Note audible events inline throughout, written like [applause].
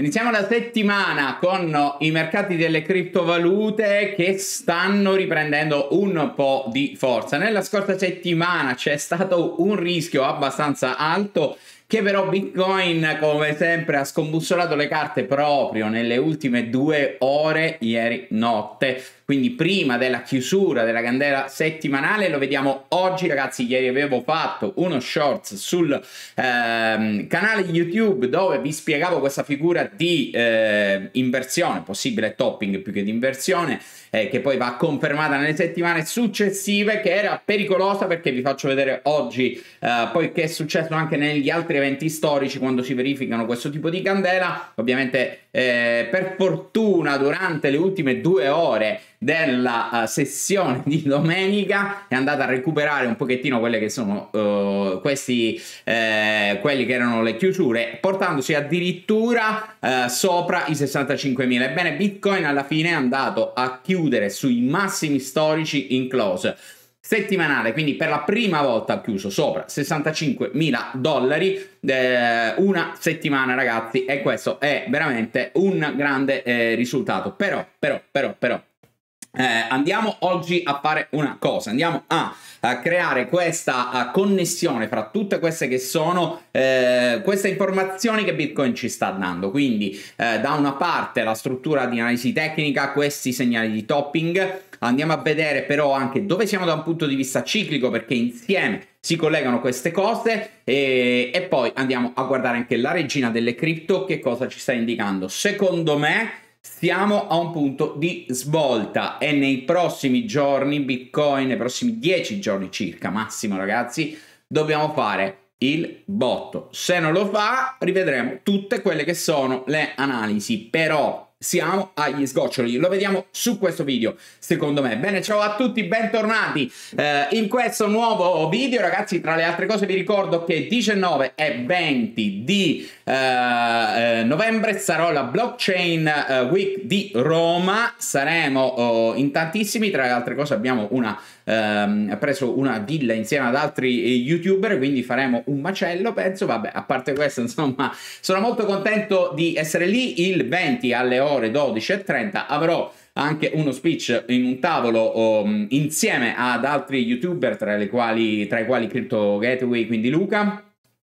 Iniziamo la settimana con i mercati delle criptovalute che stanno riprendendo un po' di forza. Nella scorsa settimana c'è stato un rischio abbastanza alto che però Bitcoin come sempre ha scombussolato le carte proprio nelle ultime due ore ieri notte quindi prima della chiusura della candela settimanale lo vediamo oggi ragazzi ieri avevo fatto uno shorts sul ehm, canale youtube dove vi spiegavo questa figura di eh, inversione possibile topping più che di inversione eh, che poi va confermata nelle settimane successive che era pericolosa perché vi faccio vedere oggi eh, poi che è successo anche negli altri eventi storici quando si verificano questo tipo di candela ovviamente eh, per fortuna durante le ultime due ore della uh, sessione di domenica e andate a recuperare un pochettino quelle che sono uh, questi, eh, quelli che erano le chiusure, portandosi addirittura uh, sopra i 65.000. Ebbene, Bitcoin alla fine è andato a chiudere sui massimi storici in close settimanale, quindi per la prima volta ha chiuso sopra 65.000 dollari eh, una settimana ragazzi e questo è veramente un grande eh, risultato però però però però eh, andiamo oggi a fare una cosa, andiamo a, a creare questa a eh, connessione fra tutte queste che sono eh, queste informazioni che Bitcoin ci sta dando, quindi eh, da una parte la struttura di analisi tecnica, questi segnali di topping, andiamo a vedere però anche dove siamo da un punto di vista ciclico perché insieme si collegano queste cose e, e poi andiamo a guardare anche la regina delle cripto che cosa ci sta indicando. Secondo me siamo a un punto di svolta e nei prossimi giorni Bitcoin, nei prossimi 10 giorni circa, massimo ragazzi, dobbiamo fare il botto. Se non lo fa, rivedremo tutte quelle che sono le analisi, però siamo agli sgoccioli, lo vediamo su questo video secondo me. Bene, ciao a tutti, bentornati eh, in questo nuovo video ragazzi, tra le altre cose vi ricordo che 19 e 20 di eh, eh, novembre sarò la Blockchain eh, Week di Roma, saremo oh, in tantissimi, tra le altre cose abbiamo una ehm, preso una villa insieme ad altri eh, youtuber, quindi faremo un macello, penso, vabbè, a parte questo, [laughs] insomma, sono molto contento di essere lì il 20 alle ore 12 e 30 avrò anche uno speech in un tavolo um, insieme ad altri youtuber, tra, le quali, tra i quali Crypto Gateway, quindi Luca,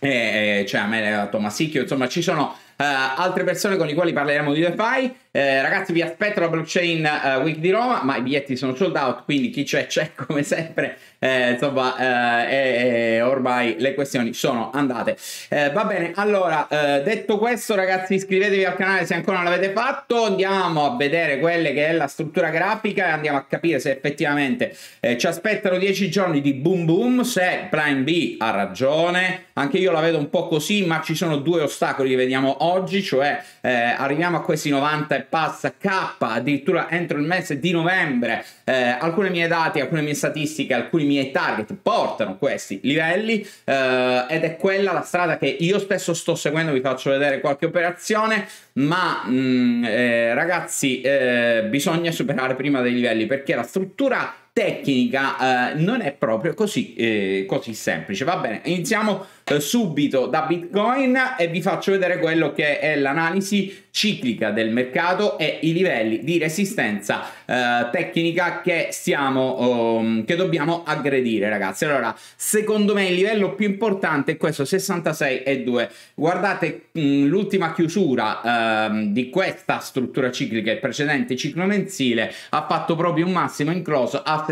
e, e c'è cioè Tomasicchio, insomma ci sono uh, altre persone con le quali parleremo di DeFi. Eh, ragazzi, vi aspetto la blockchain uh, week di Roma, ma i biglietti sono sold out, quindi chi c'è c'è [laughs] come sempre. Eh, insomma, eh, ormai le questioni sono andate. Eh, va bene, allora, detto questo, ragazzi, iscrivetevi al canale se ancora non l'avete fatto. Andiamo a vedere quelle che è la struttura grafica e andiamo a capire se effettivamente ci aspettano 10 giorni di boom boom. Se Prime B ha ragione, anche io la vedo un po' così, ma ci sono due ostacoli che vediamo oggi, cioè arriviamo a questi 90 passa K addirittura entro il mese di novembre. Eh, alcune mie dati, alcune mie statistiche, alcuni miei target portano questi livelli eh, ed è quella la strada che io stesso sto seguendo, vi faccio vedere qualche operazione, ma mh, mm, eh, ragazzi eh, bisogna superare prima dei livelli perché la struttura tecnica eh, non è proprio così, eh, così semplice. Va bene, iniziamo eh, subito da Bitcoin e vi faccio vedere quello che è l'analisi ciclica del mercato e i livelli di resistenza eh, tecnica che stiamo um, che dobbiamo aggredire ragazzi allora secondo me il livello più importante è questo 66,2 guardate mh, l'ultima chiusura ehm, di questa struttura ciclica il precedente ciclo mensile ha fatto proprio un massimo in close a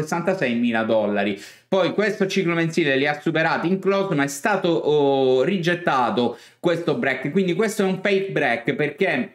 mila dollari poi questo ciclo mensile li ha superati in close, ma è stato oh, rigettato questo break. Quindi questo è un fake break perché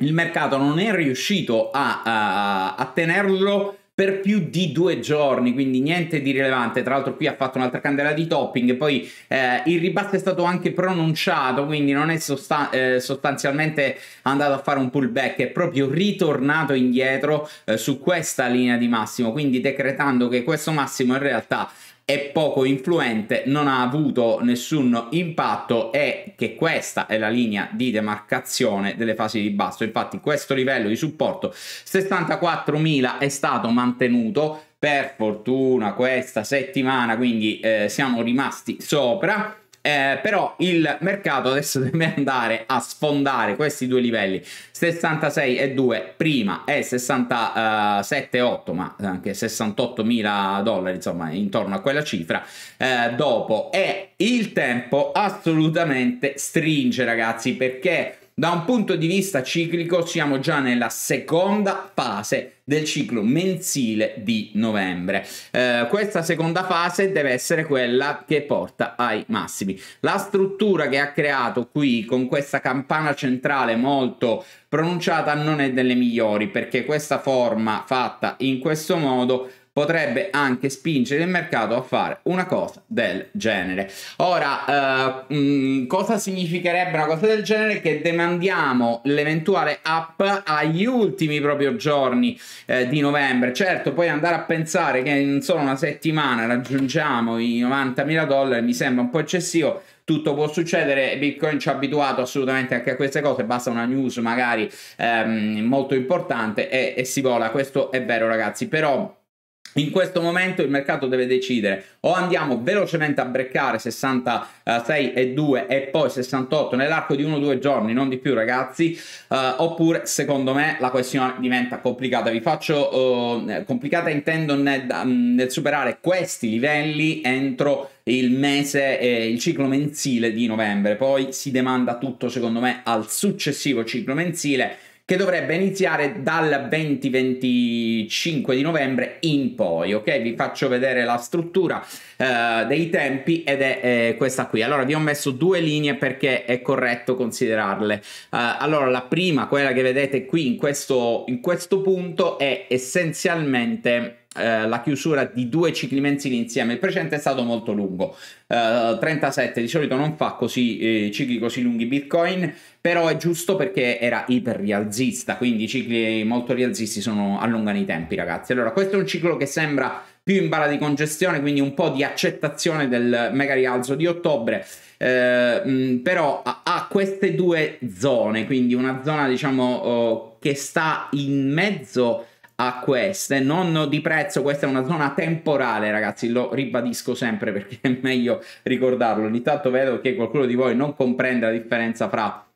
il mercato non è riuscito a, a, a tenerlo per più di due giorni, quindi niente di rilevante. Tra l'altro qui ha fatto un'altra candela di topping, poi eh, il ribasso è stato anche pronunciato, quindi non è sostan- eh, sostanzialmente andato a fare un pullback, è proprio ritornato indietro eh, su questa linea di massimo, quindi decretando che questo massimo in realtà è poco influente, non ha avuto nessun impatto e che questa è la linea di demarcazione delle fasi di basso. Infatti questo livello di supporto 64.000 è stato mantenuto per fortuna questa settimana, quindi eh, siamo rimasti sopra eh, però il mercato adesso [laughs] deve andare a sfondare questi due livelli 66,2 prima e 67,8 ma anche 68 mila dollari insomma intorno a quella cifra eh, dopo e il tempo assolutamente stringe ragazzi perché da un punto di vista ciclico siamo già nella seconda fase del ciclo mensile di novembre. Eh, questa seconda fase deve essere quella che porta ai massimi. La struttura che ha creato qui con questa campana centrale molto pronunciata non è delle migliori perché questa forma fatta in questo modo potrebbe anche spingere il mercato a fare una cosa del genere. Ora, eh, mh, mm, cosa significherebbe una cosa del genere? Che demandiamo l'eventuale up agli ultimi proprio giorni eh, di novembre. Certo, poi andare a pensare che in solo una settimana raggiungiamo i 90.000 dollari mi sembra un po' eccessivo tutto può succedere. Bitcoin ci ha abituato assolutamente anche a queste cose. Basta una news magari ehm, molto importante e, e si vola. Questo è vero, ragazzi. Però in questo momento il mercato deve decidere o andiamo velocemente a breccare 66 e 2 e poi 68 nell'arco di uno o due giorni, non di più ragazzi, eh, oppure secondo me la questione diventa complicata. Vi faccio eh, complicata intendo nel, nel superare questi livelli entro il mese, eh, il ciclo mensile di novembre, poi si demanda tutto secondo me al successivo ciclo mensile che dovrebbe iniziare dal 20-25 di novembre in poi, ok? Vi faccio vedere la struttura eh, dei tempi ed è eh, questa qui. Allora vi ho messo due linee perché è corretto considerarle. Eh, allora la prima, quella che vedete qui in questo, in questo punto, è essenzialmente eh, la chiusura di due cicli mensili insieme. Il precedente è stato molto lungo, eh, 37 di solito non fa così, eh, cicli così lunghi Bitcoin, però è giusto perché era iper rialzista, quindi i cicli molto rialzisti sono, allungano i tempi ragazzi. Allora questo è un ciclo che sembra più in bara di congestione, quindi un po' di accettazione del mega rialzo di ottobre, eh, mh, però ha, ha, queste due zone, quindi una zona diciamo oh, che sta in mezzo a queste, non di prezzo, questa è una zona temporale ragazzi, lo ribadisco sempre perché è meglio ricordarlo, ogni tanto vedo che qualcuno di voi non comprende la differenza fra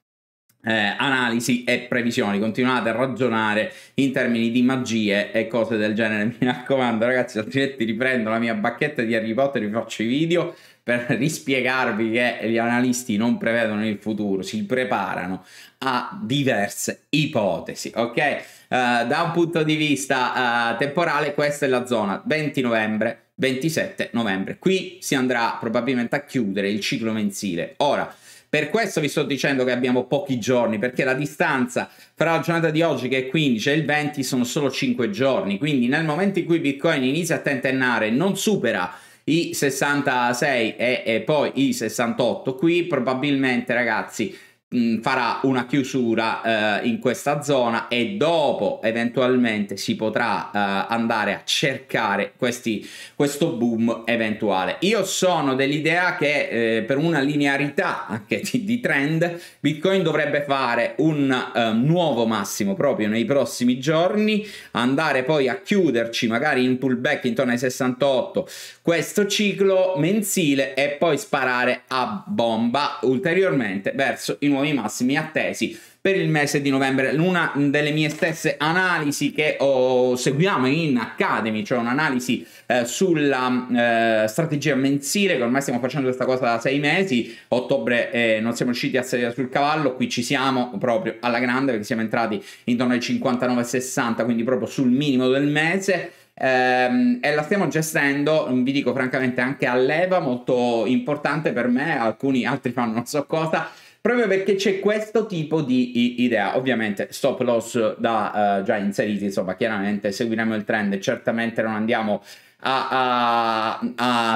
eh, analisi e previsioni, continuate a ragionare in termini di magie e cose del genere, mi raccomando ragazzi, altrimenti riprendo la mia bacchetta di Harry Potter e vi faccio i video per rispiegarvi che gli analisti non prevedono il futuro, si preparano a diverse ipotesi, ok? Eh, da un punto di vista uh, temporale, questa è la zona 20 novembre, 27 novembre. Qui si andrà probabilmente a chiudere il ciclo mensile. Ora, per questo vi sto dicendo che abbiamo pochi giorni, perché la distanza fra la giornata di oggi, che è 15, e il 20 sono solo 5 giorni. Quindi, nel momento in cui Bitcoin inizia a tentennare, non supera i 66 e, e poi i 68, qui probabilmente, ragazzi Mm, farà una chiusura eh, in questa zona e dopo eventualmente si potrà eh, andare a cercare questi, questo boom eventuale. Io sono dell'idea che eh, per una linearità anche di, di, trend Bitcoin dovrebbe fare un eh, nuovo massimo proprio nei prossimi giorni, andare poi a chiuderci magari in pullback intorno ai 68 questo ciclo mensile e poi sparare a bomba ulteriormente verso i nuovi nuovi massimi attesi per il mese di novembre. Una delle mie stesse analisi che oh, seguiamo in Academy, cioè un'analisi eh, sulla eh, strategia mensile, che ormai stiamo facendo questa cosa da sei mesi, ottobre eh, non siamo riusciti a salire sul cavallo, qui ci siamo proprio alla grande perché siamo entrati intorno ai 59,60, quindi proprio sul minimo del mese ehm, e la stiamo gestendo, mm, vi dico francamente, anche a leva molto importante per me, alcuni altri fanno non so cosa, proprio perché c'è questo tipo di idea. Ovviamente stop loss da uh, già inseriti, insomma, chiaramente seguiremo il trend, certamente non andiamo a, a,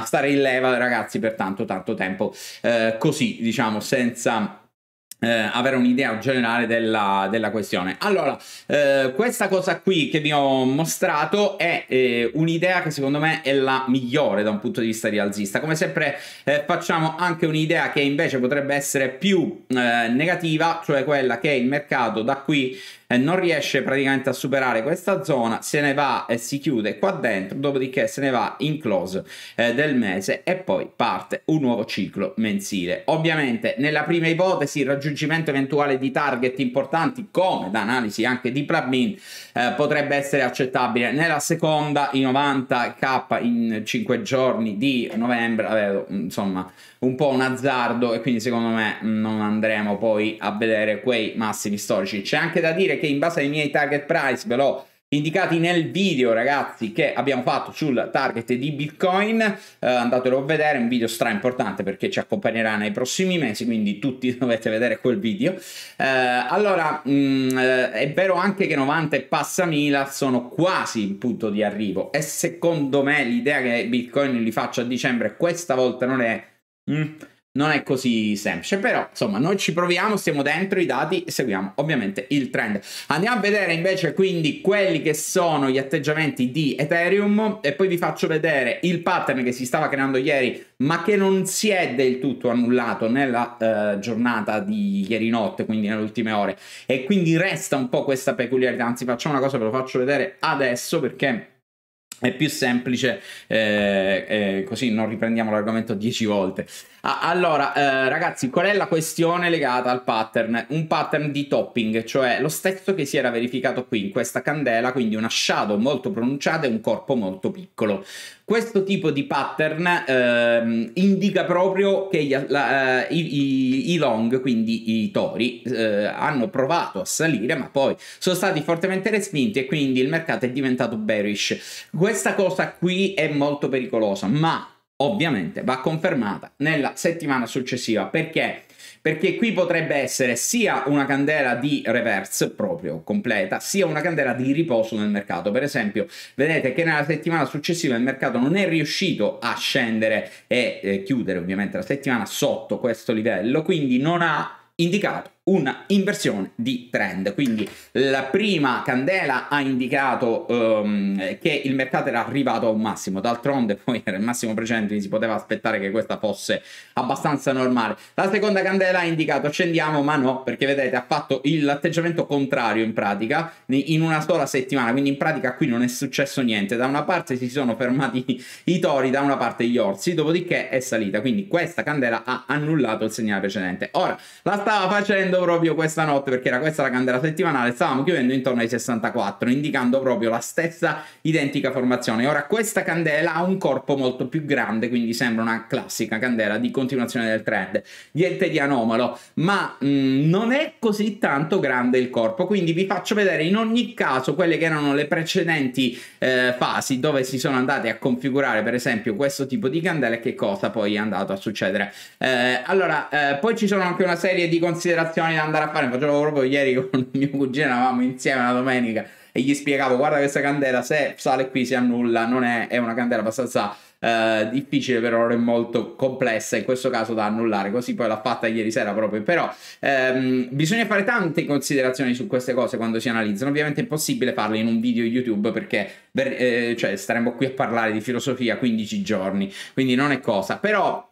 a stare in leva, ragazzi, per tanto tanto tempo eh, così, diciamo, senza eh, avere un'idea generale della, della, questione. Allora, eh, questa cosa qui che vi ho mostrato è eh, un'idea che secondo me è la migliore da un punto di vista rialzista. Come sempre eh, facciamo anche un'idea che invece potrebbe essere più eh, negativa, cioè quella che il mercato da qui eh, non riesce praticamente a superare questa zona, se ne va e si chiude qua dentro, dopodiché se ne va in close eh, del mese e poi parte un nuovo ciclo mensile. Ovviamente nella prima ipotesi il raggiungimento eventuale di target importanti come da analisi anche di plugin eh, potrebbe essere accettabile, nella seconda i 90k in 5 giorni di novembre, avevo, insomma un po' un azzardo e quindi secondo me non andremo poi a vedere quei massimi storici. C'è anche da dire che in base ai miei target price ve l'ho indicati nel video ragazzi che abbiamo fatto sul target di bitcoin eh, andatelo a vedere un video stra importante perché ci accompagnerà nei prossimi mesi quindi tutti [laughs] dovete vedere quel video eh, allora mh, mm, eh, è vero anche che 90 e passa mila sono quasi in punto di arrivo e secondo me l'idea che bitcoin li faccia a dicembre questa volta non è mh, mm, non è così semplice, però insomma noi ci proviamo, siamo dentro i dati e seguiamo ovviamente il trend. Andiamo a vedere invece quindi quelli che sono gli atteggiamenti di Ethereum e poi vi faccio vedere il pattern che si stava creando ieri ma che non si è del tutto annullato nella eh, giornata di ieri notte, quindi nelle ultime ore e quindi resta un po' questa peculiarità, anzi facciamo una cosa, ve lo faccio vedere adesso perché è più semplice, eh, eh, così non riprendiamo l'argomento dieci volte. Ah, allora, eh, ragazzi, qual è la questione legata al pattern? Un pattern di topping, cioè lo stesso che si era verificato qui in questa candela, quindi una shadow molto pronunciata e un corpo molto piccolo. Questo tipo di pattern ehm, indica proprio che gli, la, eh, i, i, i, long, quindi i tori, eh, hanno provato a salire ma poi sono stati fortemente respinti e quindi il mercato è diventato bearish. Questa cosa qui è molto pericolosa ma ovviamente va confermata nella settimana successiva perché perché qui potrebbe essere sia una candela di reverse proprio completa, sia una candela di riposo nel mercato. Per esempio, vedete che nella settimana successiva il mercato non è riuscito a scendere e eh, chiudere ovviamente la settimana sotto questo livello, quindi non ha indicato un'inversione di trend. Quindi la prima candela ha indicato um, che il mercato era arrivato a un massimo, d'altronde poi era il massimo precedente, quindi si poteva aspettare che questa fosse abbastanza normale. La seconda candela ha indicato scendiamo, ma no, perché vedete ha fatto l'atteggiamento contrario in pratica in una sola settimana, quindi in pratica qui non è successo niente. Da una parte si sono fermati i tori, da una parte gli orsi, dopodiché è salita, quindi questa candela ha annullato il segnale precedente. Ora la stava facendo proprio questa notte, perché era questa la candela settimanale, stavamo chiudendo intorno ai 64, indicando proprio la stessa identica formazione. Ora, questa candela ha un corpo molto più grande, quindi sembra una classica candela di continuazione del trend. Niente di anomalo, ma mh, mm, non è così tanto grande il corpo, quindi vi faccio vedere in ogni caso quelle che erano le precedenti eh, fasi dove si sono andate a configurare, per esempio, questo tipo di candela e che cosa poi è andato a succedere. Eh, allora, eh, poi ci sono anche una serie di considerazioni bisogna andare a fare. Ne facevo proprio ieri [laughs] con mio cugino, eravamo insieme la domenica e gli spiegavo: guarda questa candela, se sale qui si annulla, non è, è una candela abbastanza eh, difficile, però è molto complessa in questo caso da annullare. Così poi l'ha fatta ieri sera proprio. Però ehm, bisogna fare tante considerazioni su queste cose quando si analizzano. Ovviamente è impossibile farle in un video YouTube perché eh, cioè, staremmo qui a parlare di filosofia 15 giorni, quindi non è cosa. Però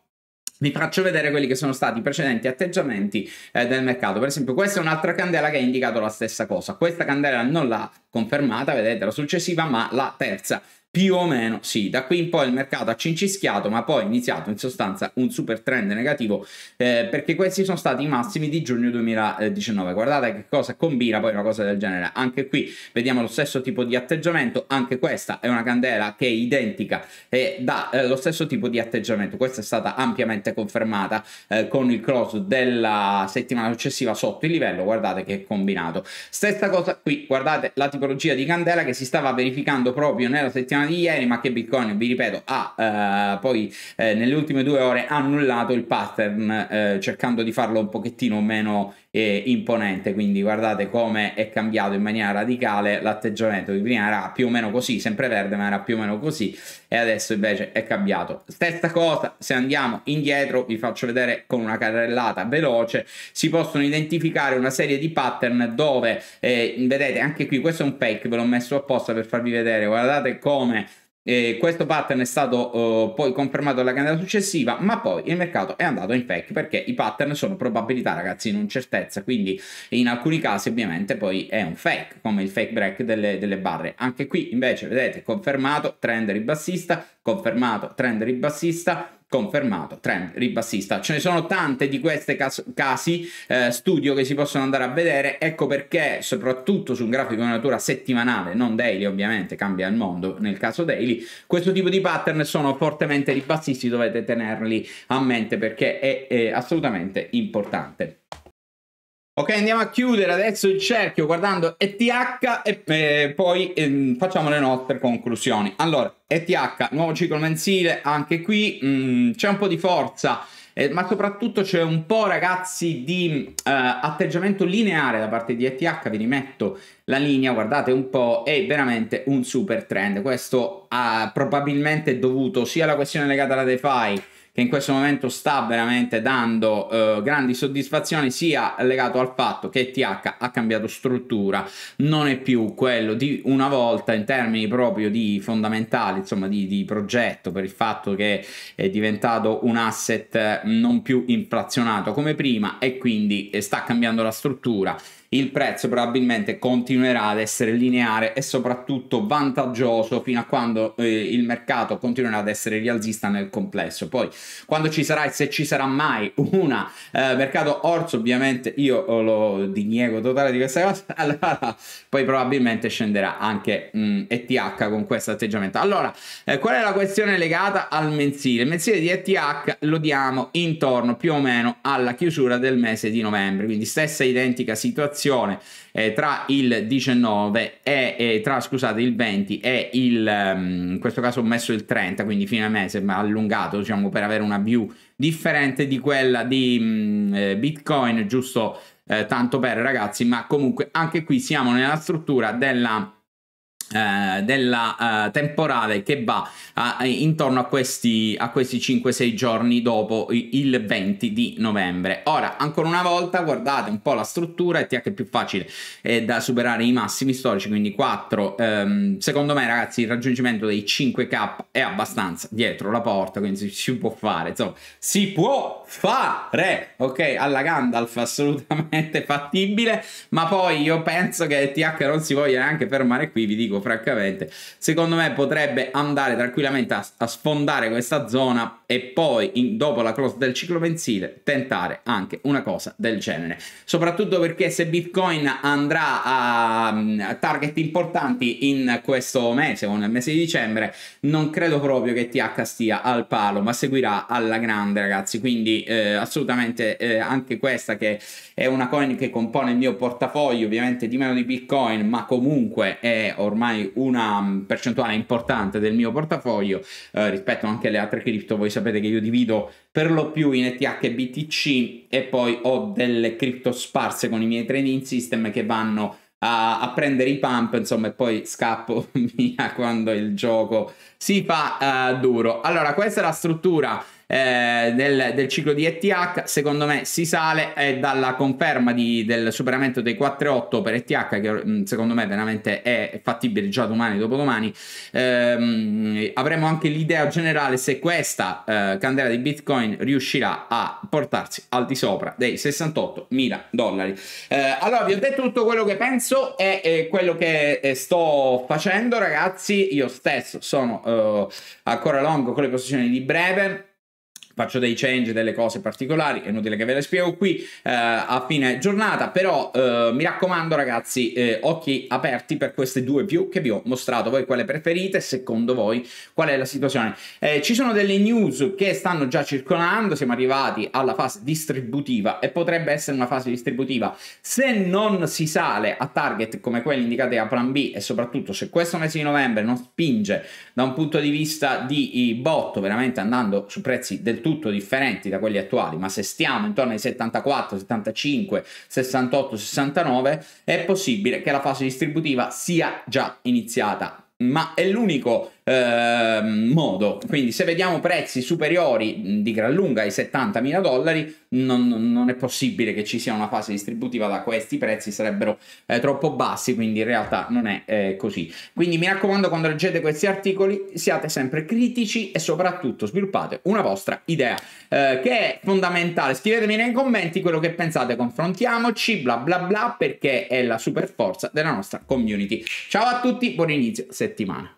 vi faccio vedere quelli che sono stati i precedenti atteggiamenti eh, del mercato. Per esempio, questa è un'altra candela che ha indicato la stessa cosa. Questa candela non l'ha confermata, vedete la successiva, ma la terza più o meno, sì, da qui in poi il mercato ha cincischiato, ma poi è iniziato in sostanza un super trend negativo eh, perché questi sono stati i massimi di giugno 2019. Guardate che cosa combina poi una cosa del genere. Anche qui vediamo lo stesso tipo di atteggiamento, anche questa è una candela che è identica e dà eh, lo stesso tipo di atteggiamento. Questa è stata ampiamente confermata eh, con il cross della settimana successiva sotto il livello, guardate che è combinato. Stessa cosa qui, guardate la tipologia di candela che si stava verificando proprio nella settimana settimana di ieri, ma che Bitcoin, vi ripeto, ha eh, poi eh, nelle ultime due ore annullato il pattern, eh, cercando di farlo un pochettino meno eh, imponente. Quindi guardate come è cambiato in maniera radicale l'atteggiamento che prima era più o meno così, sempre verde, ma era più o meno così, e adesso invece è cambiato. Stessa cosa, se andiamo indietro, vi faccio vedere con una carrellata veloce, si possono identificare una serie di pattern dove, eh, vedete anche qui, questo è un fake, ve l'ho messo apposta per farvi vedere, guardate come eh, questo pattern è stato eh, poi confermato alla candela successiva, ma poi il mercato è andato in fake perché i pattern sono probabilità, ragazzi, non certezza. Quindi in alcuni casi, ovviamente, poi è un fake, come il fake break delle, delle barre. Anche qui, invece, vedete, confermato trend ribassista, confermato trend ribassista confermato trend ribassista. Ce ne sono tante di queste cas casi eh, studio che si possono andare a vedere, ecco perché soprattutto su un grafico di natura settimanale, non daily ovviamente, cambia il mondo nel caso daily, questo tipo di pattern sono fortemente ribassisti, dovete tenerli a mente perché è, è assolutamente importante. Ok, andiamo a chiudere adesso il cerchio guardando ETH e eh, poi eh, facciamo le nostre conclusioni. Allora, ETH, nuovo ciclo mensile, anche qui mm, c'è un po' di forza, eh, ma soprattutto c'è un po', ragazzi, di eh, atteggiamento lineare da parte di ETH, vi rimetto la linea, guardate un po', è veramente un super trend. Questo ha probabilmente dovuto sia alla questione legata alla DeFi, che in questo momento sta veramente dando eh, grandi soddisfazioni sia legato al fatto che TH ha cambiato struttura, non è più quello di una volta in termini proprio di fondamentali, insomma di, di progetto per il fatto che è diventato un asset non più inflazionato come prima e quindi eh, sta cambiando la struttura il prezzo probabilmente continuerà ad essere lineare e soprattutto vantaggioso fino a quando eh, il mercato continuerà ad essere rialzista nel complesso. Poi quando ci sarà e se ci sarà mai una eh, mercato orso, ovviamente io oh, lo diniego totale di questa cosa, [laughs] allora poi probabilmente scenderà anche mh, mm, ETH con questo atteggiamento. Allora, eh, qual è la questione legata al mensile? Il mensile di ETH lo diamo intorno più o meno alla chiusura del mese di novembre, quindi stessa identica situazione situazione eh, tra il 19 e eh, tra scusate il 20 e il um, in questo caso ho messo il 30 quindi fine mese ma allungato diciamo per avere una view differente di quella di mh, mm, eh, bitcoin giusto eh, tanto per ragazzi ma comunque anche qui siamo nella struttura della eh, della eh, temporale che va eh, intorno a questi, a questi 5-6 giorni dopo il 20 di novembre. Ora, ancora una volta, guardate un po' la struttura, è TH più facile è eh, da superare i massimi storici, quindi 4. Ehm, secondo me, ragazzi, il raggiungimento dei 5K è abbastanza dietro la porta, quindi si, si può fare, insomma, si può fare, ok, alla Gandalf assolutamente [laughs] fattibile, ma poi io penso che TH non si voglia neanche fermare qui, vi dico dico francamente, secondo me potrebbe andare tranquillamente a, a sfondare questa zona e poi in, dopo la close del ciclo mensile tentare anche una cosa del genere. Soprattutto perché se Bitcoin andrà a, a target importanti in questo mese o nel mese di dicembre, non credo proprio che TH stia al palo, ma seguirà alla grande ragazzi, quindi eh, assolutamente eh, anche questa che è una coin che compone il mio portafoglio, ovviamente di meno di Bitcoin, ma comunque è ormai ormai una mm, percentuale importante del mio portafoglio eh, rispetto anche alle altre cripto. Voi sapete che io divido per lo più in ETH e BTC e poi ho delle cripto sparse con i miei trading system che vanno a, a, prendere i pump, insomma, e poi scappo [laughs] via quando il gioco si fa uh, duro. Allora, questa è la struttura eh, del, del, ciclo di ETH, secondo me si sale e dalla conferma di, del superamento dei 4,8 per ETH, che mm, secondo me veramente è fattibile già domani, dopodomani, ehm, avremo anche l'idea generale se questa eh, candela di Bitcoin riuscirà a portarsi al di sopra dei 68 mila dollari. Eh, allora vi ho detto tutto quello che penso e, e quello che eh, sto facendo ragazzi io stesso sono uh, ancora longo con le posizioni di breve faccio dei change, delle cose particolari, è inutile che ve le spiego qui eh, a fine giornata, però eh, mi raccomando ragazzi, eh, occhi aperti per queste due più che vi ho mostrato, voi quale preferite, secondo voi qual è la situazione. Eh, ci sono delle news che stanno già circolando, siamo arrivati alla fase distributiva e potrebbe essere una fase distributiva se non si sale a target come quelli indicati a plan B e soprattutto se questo mese di novembre non spinge da un punto di vista di botto, veramente andando su prezzi del tutto tutto differenti da quelli attuali, ma se stiamo intorno ai 74, 75, 68, 69, è possibile che la fase distributiva sia già iniziata ma è l'unico eh, modo. Quindi se vediamo prezzi superiori di gran lunga ai 70.000 dollari, non, non, è possibile che ci sia una fase distributiva da questi prezzi, sarebbero eh, troppo bassi, quindi in realtà non è eh, così. Quindi mi raccomando, quando leggete questi articoli, siate sempre critici e soprattutto sviluppate una vostra idea, eh, che è fondamentale. Scrivetemi nei commenti quello che pensate, confrontiamoci, bla bla bla, perché è la super forza della nostra community. Ciao a tutti, buon inizio settimana.